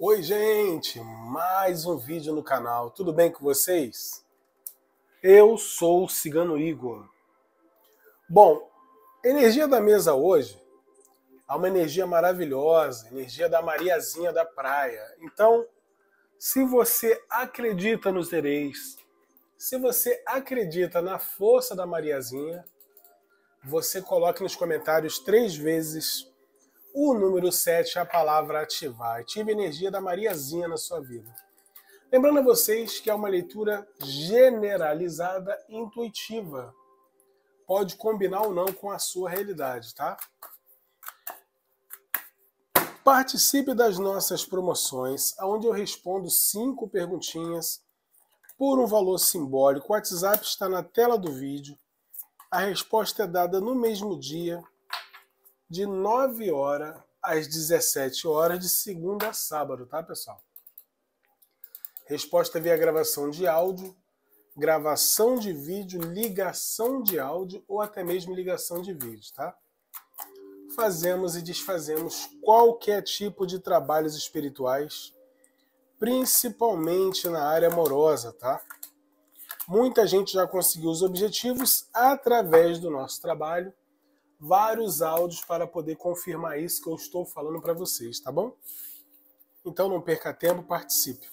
Oi, gente! Mais um vídeo no canal. Tudo bem com vocês? Eu sou o Cigano Igor. Bom, energia da mesa hoje é uma energia maravilhosa, energia da Mariazinha da praia. Então, se você acredita nos nereis, se você acredita na força da Mariazinha, você coloque nos comentários três vezes o número 7 é a palavra ativar. Ative a energia da Mariazinha na sua vida. Lembrando a vocês que é uma leitura generalizada intuitiva. Pode combinar ou não com a sua realidade, tá? Participe das nossas promoções, onde eu respondo cinco perguntinhas por um valor simbólico. O WhatsApp está na tela do vídeo. A resposta é dada no mesmo dia de 9 horas às 17 horas, de segunda a sábado, tá, pessoal? Resposta via gravação de áudio, gravação de vídeo, ligação de áudio ou até mesmo ligação de vídeo, tá? Fazemos e desfazemos qualquer tipo de trabalhos espirituais, principalmente na área amorosa, tá? Muita gente já conseguiu os objetivos através do nosso trabalho vários áudios para poder confirmar isso que eu estou falando para vocês, tá bom? Então não perca tempo, participe.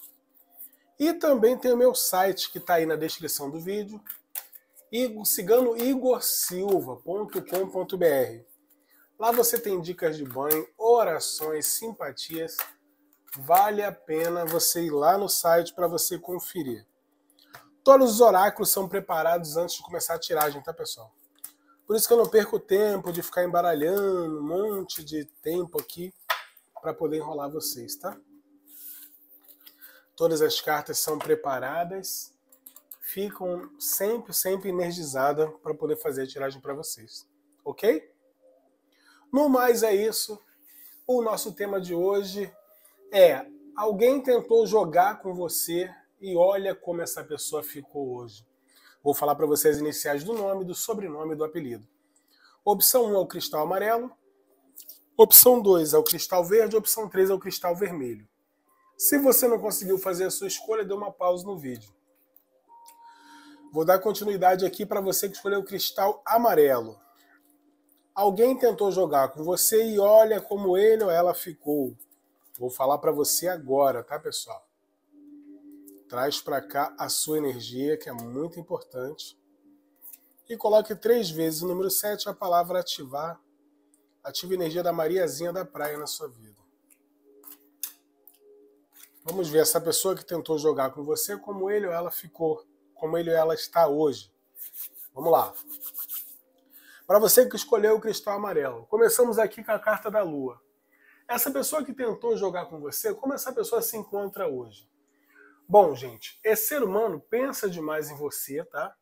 E também tem o meu site que está aí na descrição do vídeo, ciganoigorsilva.com.br. Lá você tem dicas de banho, orações, simpatias. Vale a pena você ir lá no site para você conferir. Todos os oráculos são preparados antes de começar a tiragem, tá pessoal? Por isso que eu não perco tempo de ficar embaralhando um monte de tempo aqui para poder enrolar vocês, tá? Todas as cartas são preparadas, ficam sempre, sempre energizada para poder fazer a tiragem para vocês, ok? No mais é isso. O nosso tema de hoje é: alguém tentou jogar com você e olha como essa pessoa ficou hoje. Vou falar para vocês as iniciais do nome, do sobrenome e do apelido. Opção 1 é o cristal amarelo, opção 2 é o cristal verde, opção 3 é o cristal vermelho. Se você não conseguiu fazer a sua escolha, dê uma pausa no vídeo. Vou dar continuidade aqui para você que escolheu o cristal amarelo. Alguém tentou jogar com você e olha como ele ou ela ficou. Vou falar para você agora, tá, pessoal? Traz para cá a sua energia, que é muito importante. E coloque três vezes o número 7, é a palavra ativar. Ative a energia da Mariazinha da Praia na sua vida. Vamos ver essa pessoa que tentou jogar com você, como ele ou ela ficou, como ele ou ela está hoje. Vamos lá. Para você que escolheu o cristal amarelo, começamos aqui com a carta da lua. Essa pessoa que tentou jogar com você, como essa pessoa se encontra hoje? Bom, gente, esse é ser humano pensa demais em você, tá?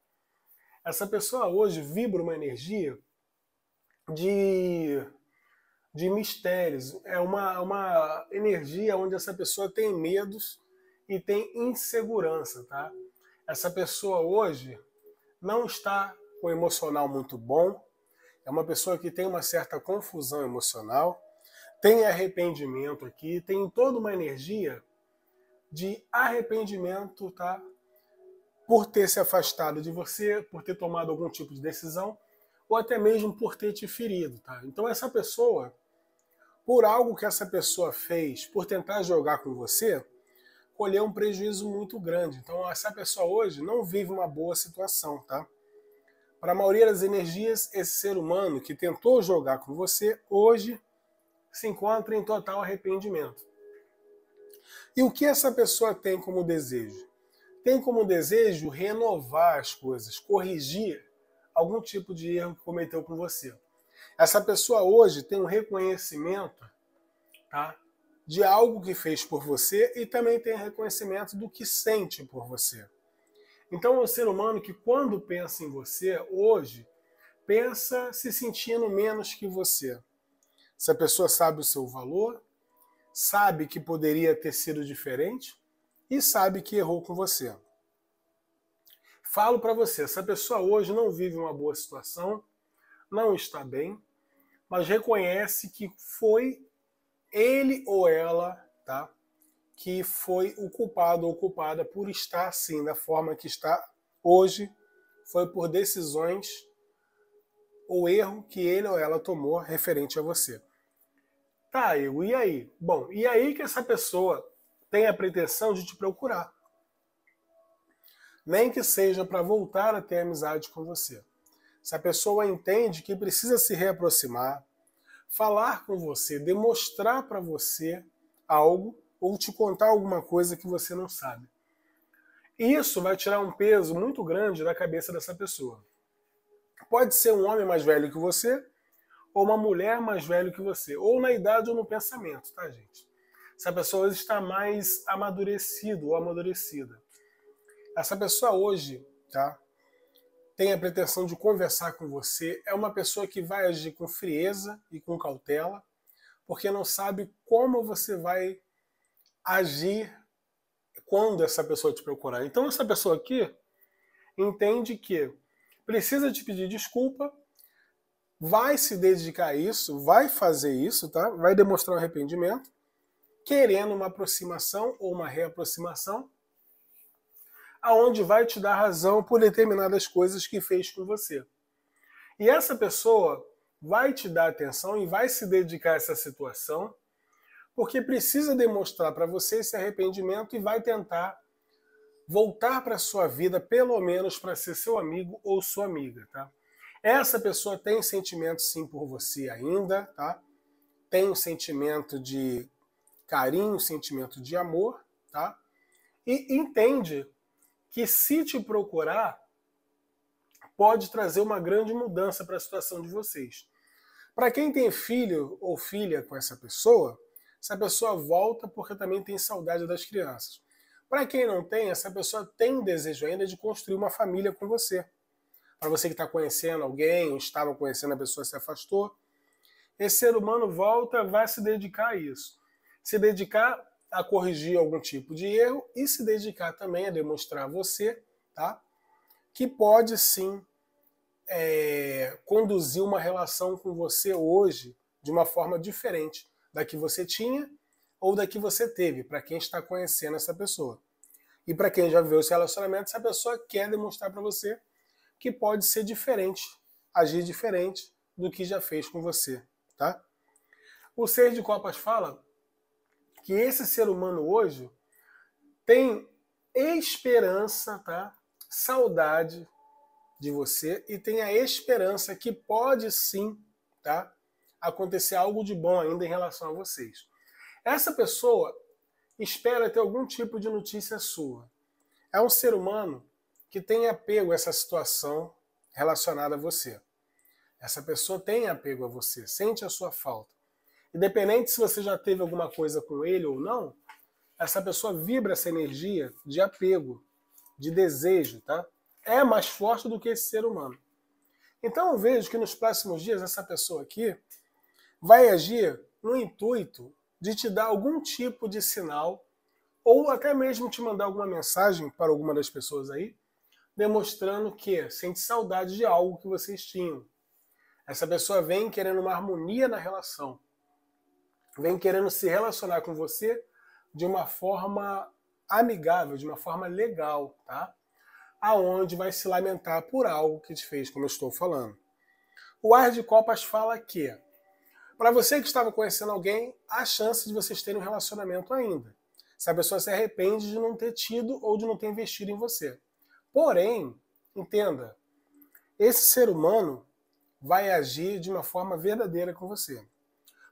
Essa pessoa hoje vibra uma energia de, de mistérios. É uma, uma energia onde essa pessoa tem medos e tem insegurança, tá? Essa pessoa hoje não está com o emocional muito bom, é uma pessoa que tem uma certa confusão emocional, tem arrependimento aqui, tem toda uma energia de arrependimento, tá? Por ter se afastado de você, por ter tomado algum tipo de decisão, ou até mesmo por ter te ferido, tá? Então essa pessoa, por algo que essa pessoa fez, por tentar jogar com você, colheu um prejuízo muito grande. Então essa pessoa hoje não vive uma boa situação, tá? Para a maioria das energias, esse ser humano que tentou jogar com você hoje se encontra em total arrependimento. E o que essa pessoa tem como desejo? Tem como desejo renovar as coisas, corrigir algum tipo de erro que cometeu com você. Essa pessoa hoje tem um reconhecimento tá, de algo que fez por você e também tem reconhecimento do que sente por você. Então, é um ser humano que, quando pensa em você hoje, pensa se sentindo menos que você. Essa pessoa sabe o seu valor, sabe que poderia ter sido diferente e sabe que errou com você. Falo para você, essa pessoa hoje não vive uma boa situação, não está bem, mas reconhece que foi ele ou ela, tá? Que foi o culpado ou culpada por estar assim, da forma que está hoje, foi por decisões ou erro que ele ou ela tomou referente a você. Tá, Igor, e aí? Bom, e aí que essa pessoa tem a pretensão de te procurar. Nem que seja para voltar a ter amizade com você. Se a pessoa entende que precisa se reaproximar, falar com você, demonstrar para você algo ou te contar alguma coisa que você não sabe. Isso vai tirar um peso muito grande da cabeça dessa pessoa. Pode ser um homem mais velho que você, ou uma mulher mais velha que você, ou na idade ou no pensamento, tá, gente? Essa pessoa hoje está mais amadurecido ou amadurecida. Essa pessoa hoje, tá? Tem a pretensão de conversar com você, é uma pessoa que vai agir com frieza e com cautela, porque não sabe como você vai agir quando essa pessoa te procurar. Então essa pessoa aqui entende que precisa te pedir desculpa vai se dedicar a isso, vai fazer isso, tá? Vai demonstrar o arrependimento, querendo uma aproximação ou uma reaproximação, aonde vai te dar razão por determinadas coisas que fez com você. E essa pessoa vai te dar atenção e vai se dedicar a essa situação, porque precisa demonstrar para você esse arrependimento e vai tentar voltar para sua vida, pelo menos para ser seu amigo ou sua amiga, tá? Essa pessoa tem sentimento sim por você ainda, tá? Tem um sentimento de carinho, um sentimento de amor, tá? E entende que se te procurar pode trazer uma grande mudança para a situação de vocês. Para quem tem filho ou filha com essa pessoa, essa pessoa volta porque também tem saudade das crianças. Para quem não tem, essa pessoa tem desejo ainda de construir uma família com você para você que está conhecendo alguém, estava conhecendo a pessoa, se afastou. Esse ser humano volta, vai se dedicar a isso. Se dedicar a corrigir algum tipo de erro e se dedicar também a demonstrar a você, tá? Que pode sim é, conduzir uma relação com você hoje de uma forma diferente da que você tinha ou da que você teve, para quem está conhecendo essa pessoa. E para quem já viveu esse relacionamento, essa pessoa quer demonstrar para você que pode ser diferente, agir diferente do que já fez com você, tá? O Seis de Copas fala que esse ser humano hoje tem esperança, tá? Saudade de você e tem a esperança que pode sim, tá? Acontecer algo de bom ainda em relação a vocês. Essa pessoa espera ter algum tipo de notícia sua. É um ser humano que tem apego a essa situação relacionada a você. Essa pessoa tem apego a você, sente a sua falta. Independente se você já teve alguma coisa com ele ou não, essa pessoa vibra essa energia de apego, de desejo, tá? É mais forte do que esse ser humano. Então eu vejo que nos próximos dias essa pessoa aqui vai agir no intuito de te dar algum tipo de sinal ou até mesmo te mandar alguma mensagem para alguma das pessoas aí, demonstrando que sente saudade de algo que vocês tinham. Essa pessoa vem querendo uma harmonia na relação, vem querendo se relacionar com você de uma forma amigável, de uma forma legal, tá? Aonde vai se lamentar por algo que te fez, como eu estou falando. O Ar de Copas fala que, para você que estava conhecendo alguém, há chance de vocês terem um relacionamento ainda. Se a pessoa se arrepende de não ter tido ou de não ter investido em você. Porém, entenda, esse ser humano vai agir de uma forma verdadeira com você.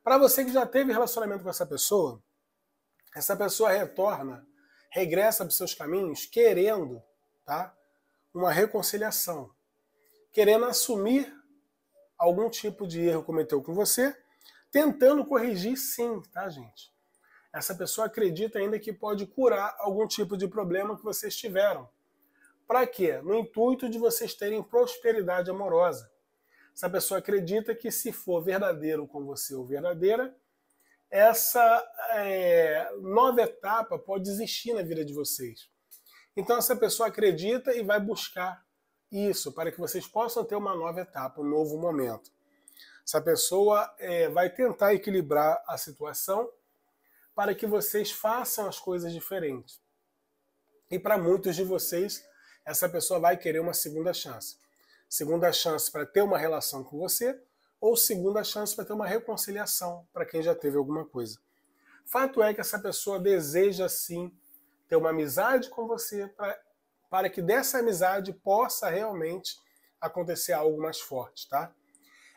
Para você que já teve relacionamento com essa pessoa, essa pessoa retorna, regressa para os seus caminhos querendo, tá? Uma reconciliação, querendo assumir algum tipo de erro cometeu com você, tentando corrigir sim, tá, gente? Essa pessoa acredita ainda que pode curar algum tipo de problema que vocês tiveram para quê? No intuito de vocês terem prosperidade amorosa. Essa pessoa acredita que se for verdadeiro com você ou verdadeira, essa é, nova etapa pode existir na vida de vocês. Então essa pessoa acredita e vai buscar isso para que vocês possam ter uma nova etapa, um novo momento. Essa pessoa é, vai tentar equilibrar a situação para que vocês façam as coisas diferentes. E para muitos de vocês, essa pessoa vai querer uma segunda chance. Segunda chance para ter uma relação com você ou segunda chance para ter uma reconciliação para quem já teve alguma coisa. Fato é que essa pessoa deseja sim ter uma amizade com você pra, para que dessa amizade possa realmente acontecer algo mais forte, tá?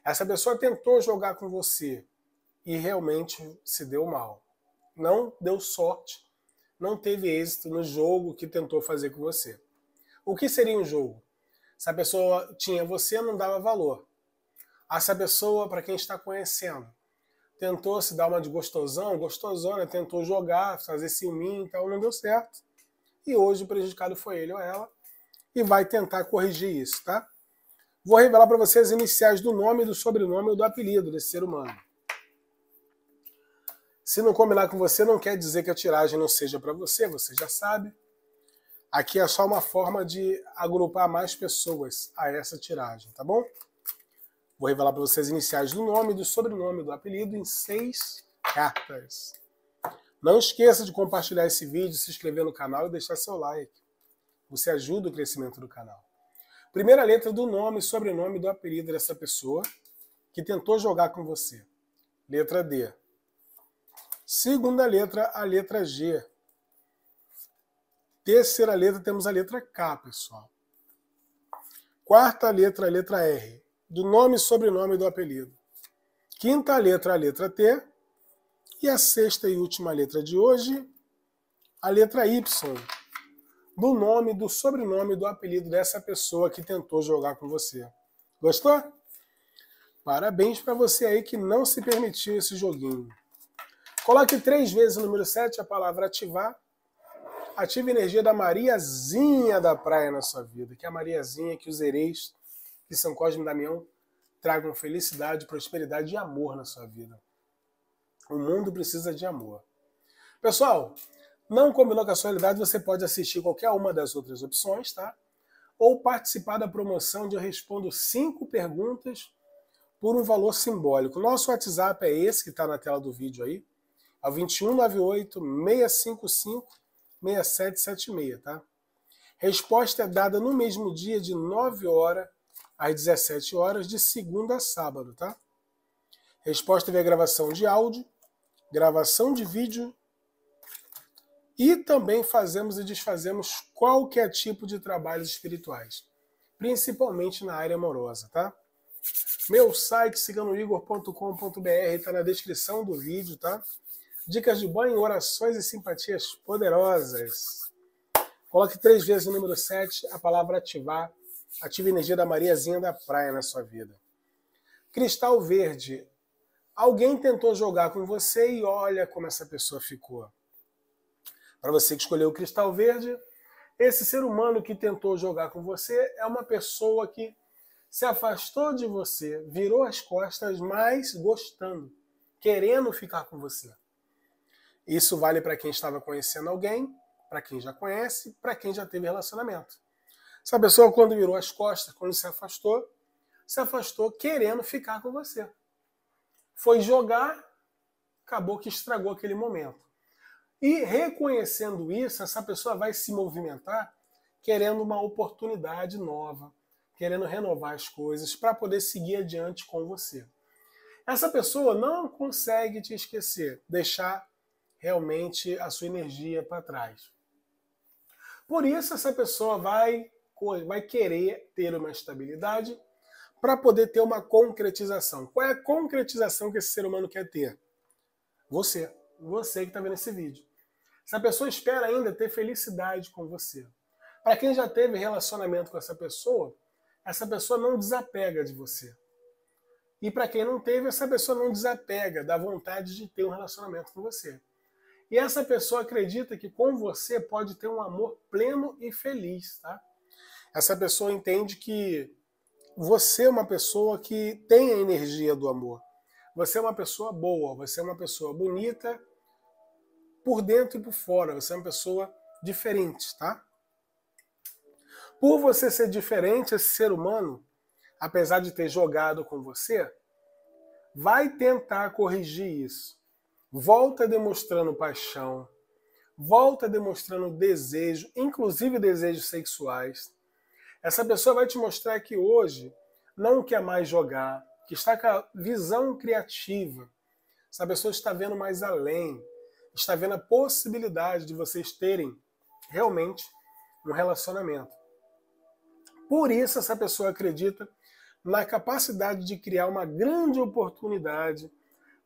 Essa pessoa tentou jogar com você e realmente se deu mal. Não deu sorte, não teve êxito no jogo que tentou fazer com você. O que seria um jogo? Se a pessoa tinha você, não dava valor. Ah, Essa pessoa, para quem está conhecendo, tentou se dar uma de gostosão, gostosona, tentou jogar, fazer e então não deu certo. E hoje o prejudicado foi ele ou ela e vai tentar corrigir isso, tá? Vou revelar para vocês as iniciais do nome, do sobrenome ou do apelido desse ser humano. Se não combinar com você, não quer dizer que a tiragem não seja para você, você já sabe. Aqui é só uma forma de agrupar mais pessoas a essa tiragem, tá bom? Vou revelar para vocês iniciais do nome, do sobrenome, do apelido em seis cartas. Não esqueça de compartilhar esse vídeo, se inscrever no canal e deixar seu like. Você ajuda o crescimento do canal. Primeira letra do nome, sobrenome do apelido dessa pessoa que tentou jogar com você. Letra D. Segunda letra, a letra G Terceira letra, temos a letra K, pessoal. Quarta letra, a letra R, do nome e sobrenome do apelido. Quinta letra, a letra T. E a sexta e última letra de hoje, a letra Y, do nome, do sobrenome, do apelido dessa pessoa que tentou jogar com você. Gostou? Parabéns para você aí que não se permitiu esse joguinho. Coloque três vezes o número 7, a palavra ativar, Ative a energia da Mariazinha da praia na sua vida. Que é a Mariazinha, que os hereis, que São Cosme e Damião tragam felicidade, prosperidade e amor na sua vida. O mundo precisa de amor. Pessoal, não combinou com a sua realidade, você pode assistir qualquer uma das outras opções, tá? Ou participar da promoção de Eu Respondo 5 Perguntas por um valor simbólico. Nosso WhatsApp é esse que está na tela do vídeo aí, é o 2198 655 6776, tá? Resposta é dada no mesmo dia de 9 horas às 17 horas de segunda a sábado, tá? Resposta via gravação de áudio, gravação de vídeo e também fazemos e desfazemos qualquer tipo de trabalhos espirituais, principalmente na área amorosa, tá? Meu site, siga no igor.com.br, está na descrição do vídeo, tá? Dicas de banho, orações e simpatias poderosas. Coloque três vezes o número 7, a palavra ativar. Ative a energia da Mariazinha da Praia na sua vida. Cristal verde. Alguém tentou jogar com você e olha como essa pessoa ficou. Para você que escolheu o cristal verde, esse ser humano que tentou jogar com você é uma pessoa que se afastou de você, virou as costas, mas gostando, querendo ficar com você. Isso vale para quem estava conhecendo alguém, para quem já conhece, para quem já teve relacionamento. Essa pessoa, quando virou as costas, quando se afastou, se afastou querendo ficar com você. Foi jogar, acabou que estragou aquele momento. E reconhecendo isso, essa pessoa vai se movimentar querendo uma oportunidade nova, querendo renovar as coisas para poder seguir adiante com você. Essa pessoa não consegue te esquecer, deixar realmente a sua energia para trás. Por isso, essa pessoa vai, vai querer ter uma estabilidade para poder ter uma concretização. Qual é a concretização que esse ser humano quer ter? Você. Você que está vendo esse vídeo. Essa pessoa espera ainda ter felicidade com você. Para quem já teve relacionamento com essa pessoa, essa pessoa não desapega de você. E para quem não teve, essa pessoa não desapega da vontade de ter um relacionamento com você. E essa pessoa acredita que com você pode ter um amor pleno e feliz, tá? Essa pessoa entende que você é uma pessoa que tem a energia do amor. Você é uma pessoa boa, você é uma pessoa bonita por dentro e por fora, você é uma pessoa diferente, tá? Por você ser diferente, esse ser humano, apesar de ter jogado com você, vai tentar corrigir isso volta demonstrando paixão, volta demonstrando desejo, inclusive desejos sexuais. Essa pessoa vai te mostrar que hoje não quer mais jogar, que está com a visão criativa. Essa pessoa está vendo mais além, está vendo a possibilidade de vocês terem realmente um relacionamento. Por isso, essa pessoa acredita na capacidade de criar uma grande oportunidade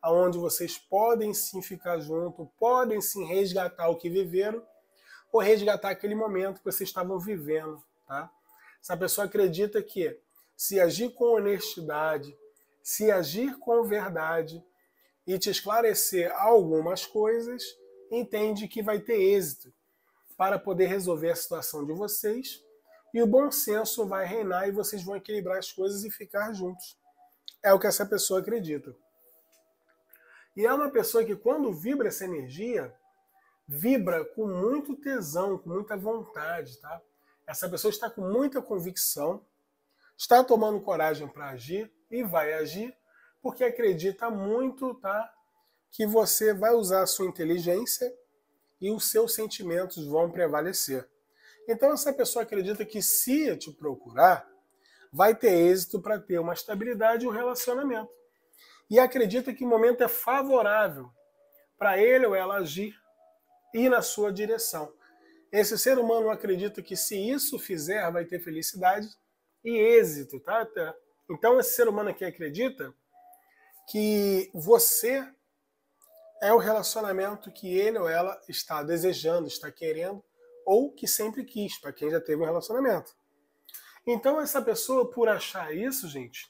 aonde vocês podem sim ficar junto, podem sim resgatar o que viveram, ou resgatar aquele momento que vocês estavam vivendo, tá? Essa pessoa acredita que se agir com honestidade, se agir com verdade e te esclarecer algumas coisas, entende que vai ter êxito para poder resolver a situação de vocês e o bom senso vai reinar e vocês vão equilibrar as coisas e ficar juntos. É o que essa pessoa acredita. E é uma pessoa que, quando vibra essa energia, vibra com muito tesão, com muita vontade, tá? Essa pessoa está com muita convicção, está tomando coragem para agir e vai agir porque acredita muito, tá? Que você vai usar a sua inteligência e os seus sentimentos vão prevalecer. Então essa pessoa acredita que se te procurar, vai ter êxito para ter uma estabilidade e um relacionamento e acredita que o momento é favorável para ele ou ela agir e ir na sua direção. Esse ser humano acredita que se isso fizer, vai ter felicidade e êxito, tá? Então esse ser humano aqui acredita que você é o relacionamento que ele ou ela está desejando, está querendo ou que sempre quis, para quem já teve um relacionamento. Então essa pessoa por achar isso, gente,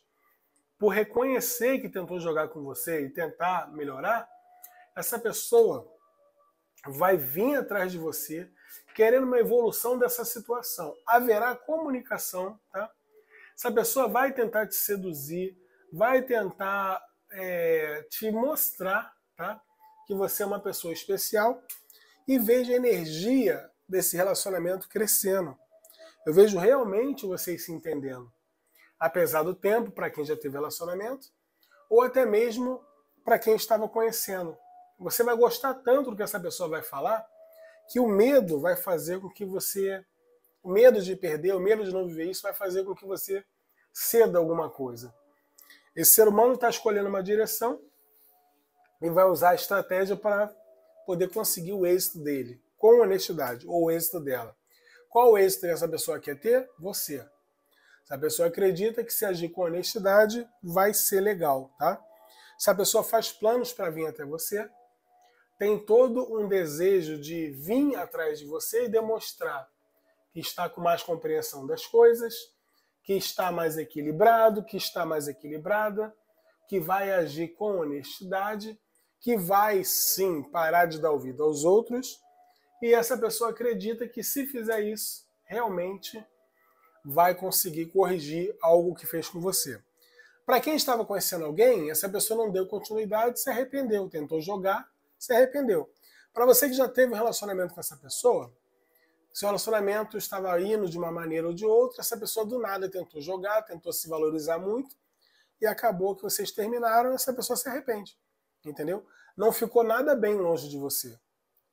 por reconhecer que tentou jogar com você e tentar melhorar, essa pessoa vai vir atrás de você querendo uma evolução dessa situação. Haverá comunicação, tá? Essa pessoa vai tentar te seduzir, vai tentar é, te mostrar, tá? Que você é uma pessoa especial e veja a energia desse relacionamento crescendo. Eu vejo realmente vocês se entendendo apesar do tempo, para quem já teve relacionamento, ou até mesmo para quem estava conhecendo. Você vai gostar tanto do que essa pessoa vai falar que o medo vai fazer com que você. O medo de perder, o medo de não viver isso, vai fazer com que você ceda alguma coisa. Esse ser humano está escolhendo uma direção e vai usar a estratégia para poder conseguir o êxito dele, com honestidade, ou o êxito dela. Qual o êxito que essa pessoa quer ter? Você. Se a pessoa acredita que se agir com honestidade, vai ser legal, tá? Se a pessoa faz planos para vir até você, tem todo um desejo de vir atrás de você e demonstrar que está com mais compreensão das coisas, que está mais equilibrado, que está mais equilibrada, que vai agir com honestidade, que vai sim parar de dar ouvido aos outros, e essa pessoa acredita que se fizer isso, realmente vai conseguir corrigir algo que fez com você. Para quem estava conhecendo alguém, essa pessoa não deu continuidade, se arrependeu, tentou jogar, se arrependeu. Para você que já teve um relacionamento com essa pessoa, seu relacionamento estava indo de uma maneira ou de outra, essa pessoa do nada tentou jogar, tentou se valorizar muito e acabou que vocês terminaram, essa pessoa se arrepende. Entendeu? Não ficou nada bem longe de você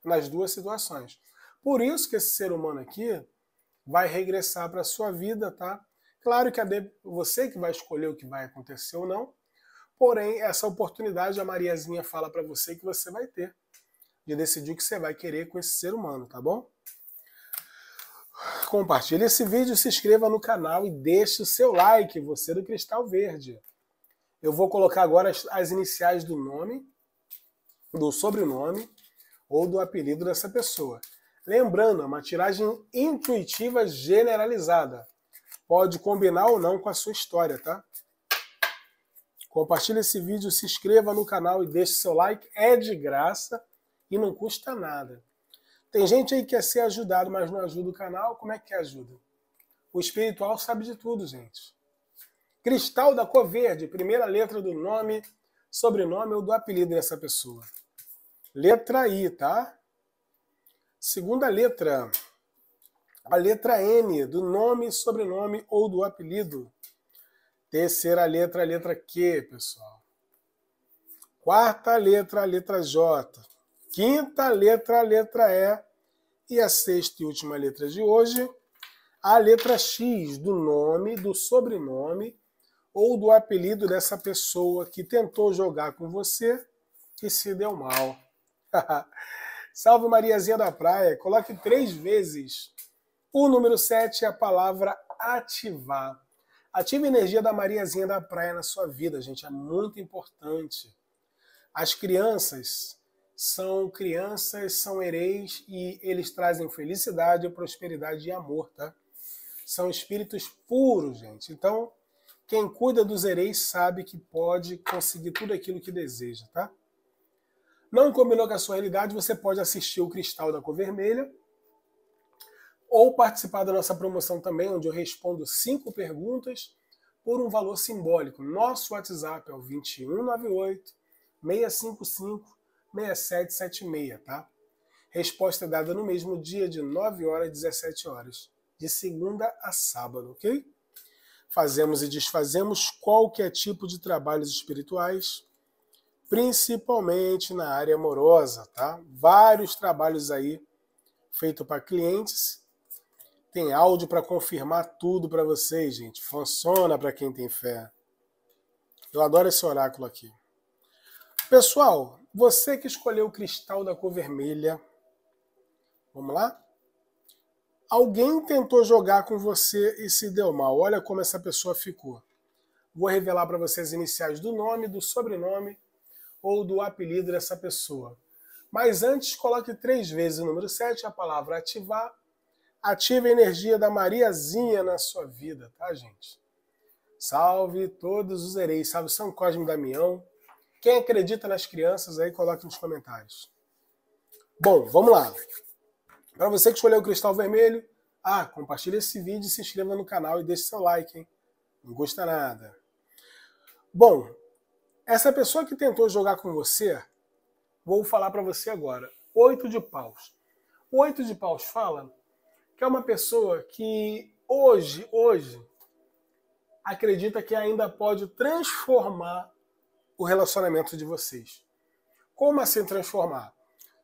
nas duas situações. Por isso que esse ser humano aqui vai regressar para a sua vida, tá? Claro que é você que vai escolher o que vai acontecer ou não, porém, essa oportunidade a Mariazinha fala para você que você vai ter de decidir o que você vai querer com esse ser humano, tá bom? Compartilhe esse vídeo, se inscreva no canal e deixe o seu like, você do Cristal Verde. Eu vou colocar agora as, as iniciais do nome, do sobrenome ou do apelido dessa pessoa. Lembrando, é uma tiragem intuitiva generalizada. Pode combinar ou não com a sua história, tá? Compartilhe esse vídeo, se inscreva no canal e deixe seu like. É de graça e não custa nada. Tem gente aí que quer ser ajudado, mas não ajuda o canal. Como é que é ajuda? O espiritual sabe de tudo, gente. Cristal da cor verde, primeira letra do nome, sobrenome ou do apelido dessa pessoa. Letra I, tá? Segunda letra, a letra N, do nome, sobrenome ou do apelido. Terceira letra, a letra Q, pessoal. Quarta letra, a letra J. Quinta letra, a letra E. E a sexta e última letra de hoje, a letra X, do nome, do sobrenome ou do apelido dessa pessoa que tentou jogar com você e se deu mal. Salve Mariazinha da Praia. Coloque três vezes o número 7 a palavra ativar. Ative a energia da Mariazinha da Praia na sua vida, gente. É muito importante. As crianças são crianças, são hereis e eles trazem felicidade, prosperidade e amor, tá? São espíritos puros, gente. Então, quem cuida dos hereis sabe que pode conseguir tudo aquilo que deseja, tá? não combinou com a sua realidade, você pode assistir o Cristal da Cor Vermelha ou participar da nossa promoção também, onde eu respondo cinco perguntas por um valor simbólico. Nosso WhatsApp é o 2198 655 6776, tá? Resposta é dada no mesmo dia, de 9 horas a 17 horas, de segunda a sábado, ok? Fazemos e desfazemos qualquer tipo de trabalhos espirituais principalmente na área amorosa, tá? Vários trabalhos aí feito para clientes. Tem áudio para confirmar tudo para vocês, gente. Funciona para quem tem fé. Eu adoro esse oráculo aqui. Pessoal, você que escolheu o cristal da cor vermelha, vamos lá? Alguém tentou jogar com você e se deu mal. Olha como essa pessoa ficou. Vou revelar para vocês as iniciais do nome, do sobrenome ou do apelido dessa pessoa. Mas antes, coloque três vezes o número 7, a palavra ativar. Ative a energia da Mariazinha na sua vida, tá, gente? Salve todos os hereis, salve São Cosme e Damião. Quem acredita nas crianças aí, coloque nos comentários. Bom, vamos lá. Para você que escolheu o cristal vermelho, ah, compartilhe esse vídeo, se inscreva no canal e deixe seu like, hein? Não custa nada. Bom, essa pessoa que tentou jogar com você, vou falar para você agora, oito de paus. Oito de paus fala que é uma pessoa que hoje, hoje, acredita que ainda pode transformar o relacionamento de vocês. Como assim transformar?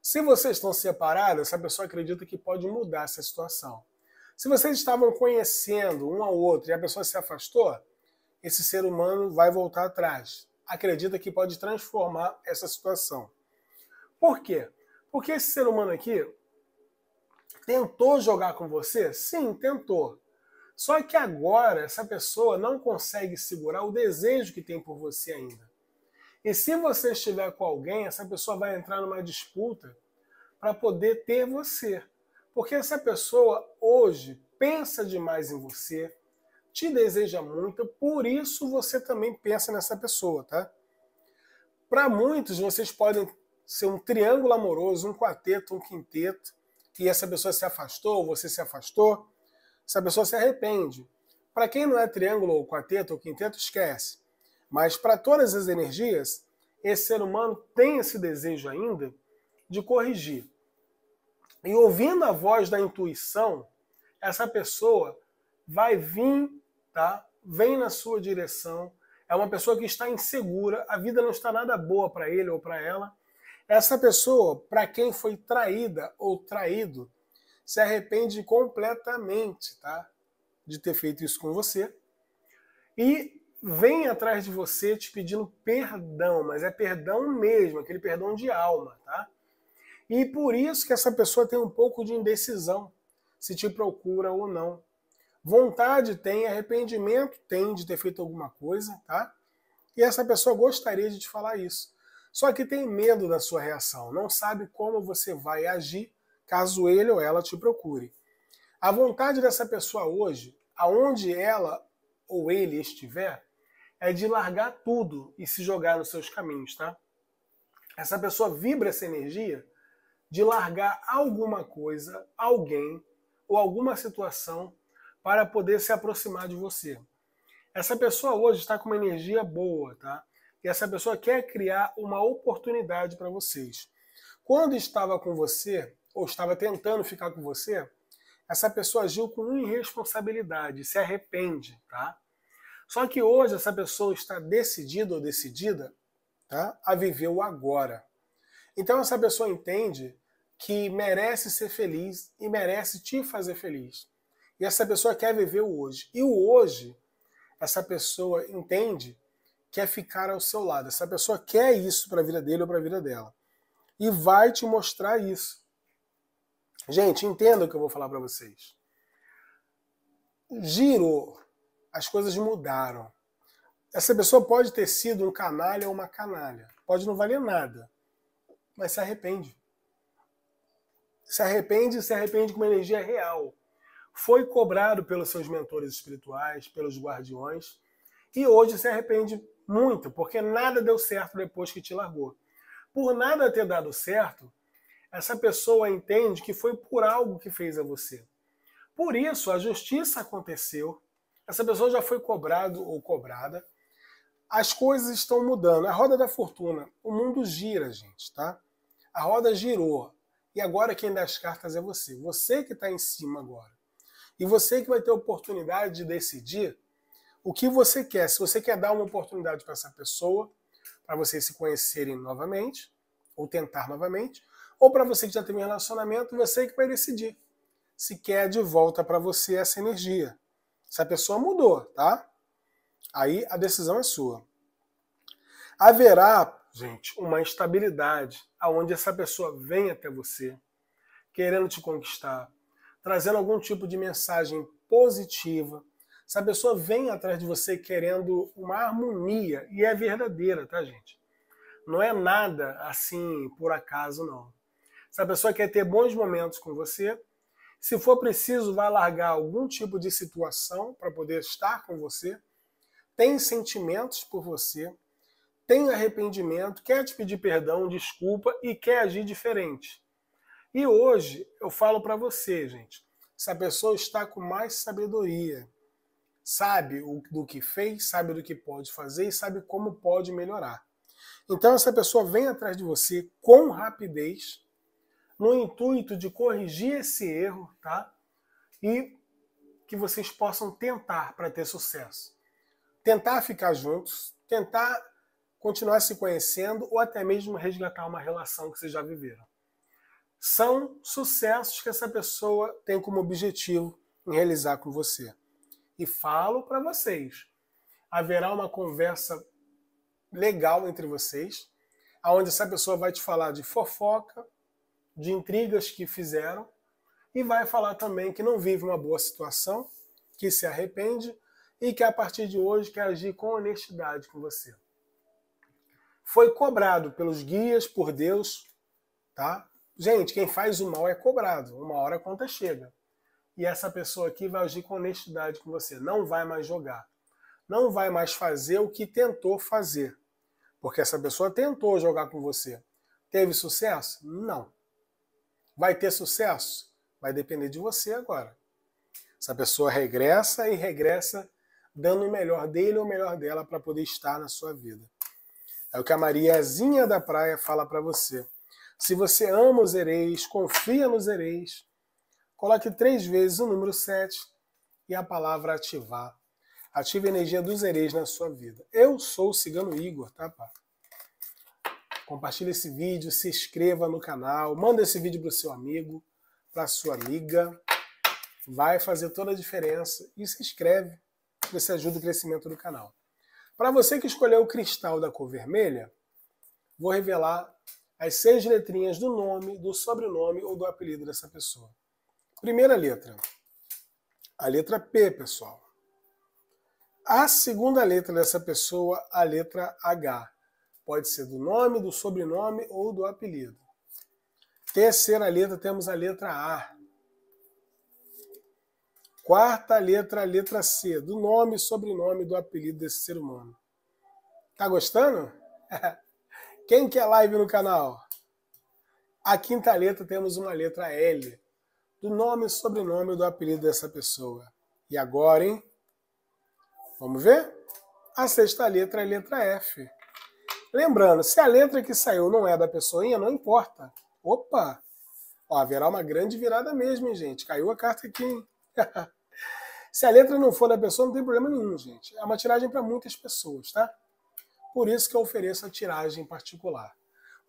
Se vocês estão separados, essa pessoa acredita que pode mudar essa situação. Se vocês estavam conhecendo um ao outro e a pessoa se afastou, esse ser humano vai voltar atrás acredita que pode transformar essa situação. Por quê? Porque esse ser humano aqui tentou jogar com você? Sim, tentou. Só que agora essa pessoa não consegue segurar o desejo que tem por você ainda. E se você estiver com alguém, essa pessoa vai entrar numa disputa para poder ter você. Porque essa pessoa hoje pensa demais em você, te deseja muito, por isso você também pensa nessa pessoa, tá? Para muitos, vocês podem ser um triângulo amoroso, um quarteto, um quinteto, e essa pessoa se afastou, você se afastou, essa pessoa se arrepende. Para quem não é triângulo ou quarteto ou quinteto, esquece. Mas para todas as energias, esse ser humano tem esse desejo ainda de corrigir. E ouvindo a voz da intuição, essa pessoa vai vir tá? Vem na sua direção. É uma pessoa que está insegura, a vida não está nada boa para ele ou para ela. Essa pessoa, para quem foi traída ou traído, se arrepende completamente, tá? De ter feito isso com você. E vem atrás de você te pedindo perdão, mas é perdão mesmo, aquele perdão de alma, tá? E por isso que essa pessoa tem um pouco de indecisão se te procura ou não. Vontade tem, arrependimento tem de ter feito alguma coisa, tá? E essa pessoa gostaria de te falar isso. Só que tem medo da sua reação, não sabe como você vai agir caso ele ou ela te procure. A vontade dessa pessoa hoje, aonde ela ou ele estiver, é de largar tudo e se jogar nos seus caminhos, tá? Essa pessoa vibra essa energia de largar alguma coisa, alguém ou alguma situação para poder se aproximar de você. Essa pessoa hoje está com uma energia boa, tá? E essa pessoa quer criar uma oportunidade para vocês. Quando estava com você, ou estava tentando ficar com você, essa pessoa agiu com irresponsabilidade, se arrepende, tá? Só que hoje essa pessoa está decidida ou decidida tá? a viver o agora. Então essa pessoa entende que merece ser feliz e merece te fazer feliz. E essa pessoa quer viver o hoje. E o hoje, essa pessoa entende quer ficar ao seu lado. Essa pessoa quer isso para a vida dele ou para a vida dela. E vai te mostrar isso. Gente, entenda o que eu vou falar para vocês. Girou. As coisas mudaram. Essa pessoa pode ter sido um canalha ou uma canalha. Pode não valer nada. Mas se arrepende. Se arrepende, se arrepende com uma energia real foi cobrado pelos seus mentores espirituais, pelos guardiões, e hoje se arrepende muito, porque nada deu certo depois que te largou. Por nada ter dado certo, essa pessoa entende que foi por algo que fez a você. Por isso, a justiça aconteceu, essa pessoa já foi cobrado ou cobrada, as coisas estão mudando. A roda da fortuna, o mundo gira, gente, tá? A roda girou. E agora quem dá as cartas é você. Você que está em cima agora. E você que vai ter a oportunidade de decidir o que você quer. Se você quer dar uma oportunidade para essa pessoa, para vocês se conhecerem novamente, ou tentar novamente, ou para você que já teve um relacionamento, você que vai decidir se quer de volta para você essa energia. Se a pessoa mudou, tá? Aí a decisão é sua. Haverá, gente, uma instabilidade aonde essa pessoa vem até você querendo te conquistar, trazendo algum tipo de mensagem positiva. Essa pessoa vem atrás de você querendo uma harmonia e é verdadeira, tá, gente? Não é nada assim por acaso, não. Essa pessoa quer ter bons momentos com você. Se for preciso, vai largar algum tipo de situação para poder estar com você. Tem sentimentos por você, tem arrependimento, quer te pedir perdão, desculpa e quer agir diferente. E hoje eu falo para você, gente, essa pessoa está com mais sabedoria. Sabe do que fez, sabe do que pode fazer e sabe como pode melhorar. Então essa pessoa vem atrás de você com rapidez, no intuito de corrigir esse erro, tá? E que vocês possam tentar para ter sucesso. Tentar ficar juntos, tentar continuar se conhecendo ou até mesmo resgatar uma relação que vocês já viveram são sucessos que essa pessoa tem como objetivo em realizar com você. E falo para vocês, haverá uma conversa legal entre vocês, aonde essa pessoa vai te falar de fofoca, de intrigas que fizeram e vai falar também que não vive uma boa situação, que se arrepende e que a partir de hoje quer agir com honestidade com você. Foi cobrado pelos guias, por Deus, tá? Gente, quem faz o mal é cobrado. Uma hora a conta chega. E essa pessoa aqui vai agir com honestidade com você. Não vai mais jogar. Não vai mais fazer o que tentou fazer. Porque essa pessoa tentou jogar com você. Teve sucesso? Não. Vai ter sucesso? Vai depender de você agora. Essa pessoa regressa e regressa dando o melhor dele ou o melhor dela para poder estar na sua vida. É o que a Mariazinha da Praia fala para você. Se você ama os hereis, confia nos hereis, coloque três vezes o número 7 e a palavra ativar. Ative a energia dos hereis na sua vida. Eu sou o Cigano Igor, tá, pá? Compartilhe esse vídeo, se inscreva no canal, manda esse vídeo pro seu amigo, pra sua amiga. Vai fazer toda a diferença. E se inscreve, você ajuda o crescimento do canal. Para você que escolheu o cristal da cor vermelha, vou revelar as seis letrinhas do nome, do sobrenome ou do apelido dessa pessoa. Primeira letra. A letra P, pessoal. A segunda letra dessa pessoa, a letra H. Pode ser do nome, do sobrenome ou do apelido. Terceira letra, temos a letra A. Quarta letra, a letra C, do nome, sobrenome, do apelido desse ser humano. Tá gostando? Quem quer live no canal? A quinta letra temos uma letra L, do nome e sobrenome do apelido dessa pessoa. E agora, hein? Vamos ver? A sexta letra é a letra F. Lembrando, se a letra que saiu não é da pessoinha, não importa. Opa! Ó, haverá uma grande virada mesmo, hein, gente? Caiu a carta aqui, hein? se a letra não for da pessoa, não tem problema nenhum, gente. É uma tiragem para muitas pessoas, tá? por isso que eu ofereço a tiragem particular.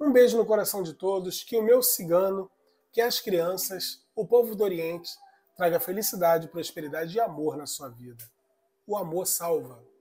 Um beijo no coração de todos, que o meu cigano, que as crianças, o povo do Oriente, traga felicidade, prosperidade e amor na sua vida. O amor salva.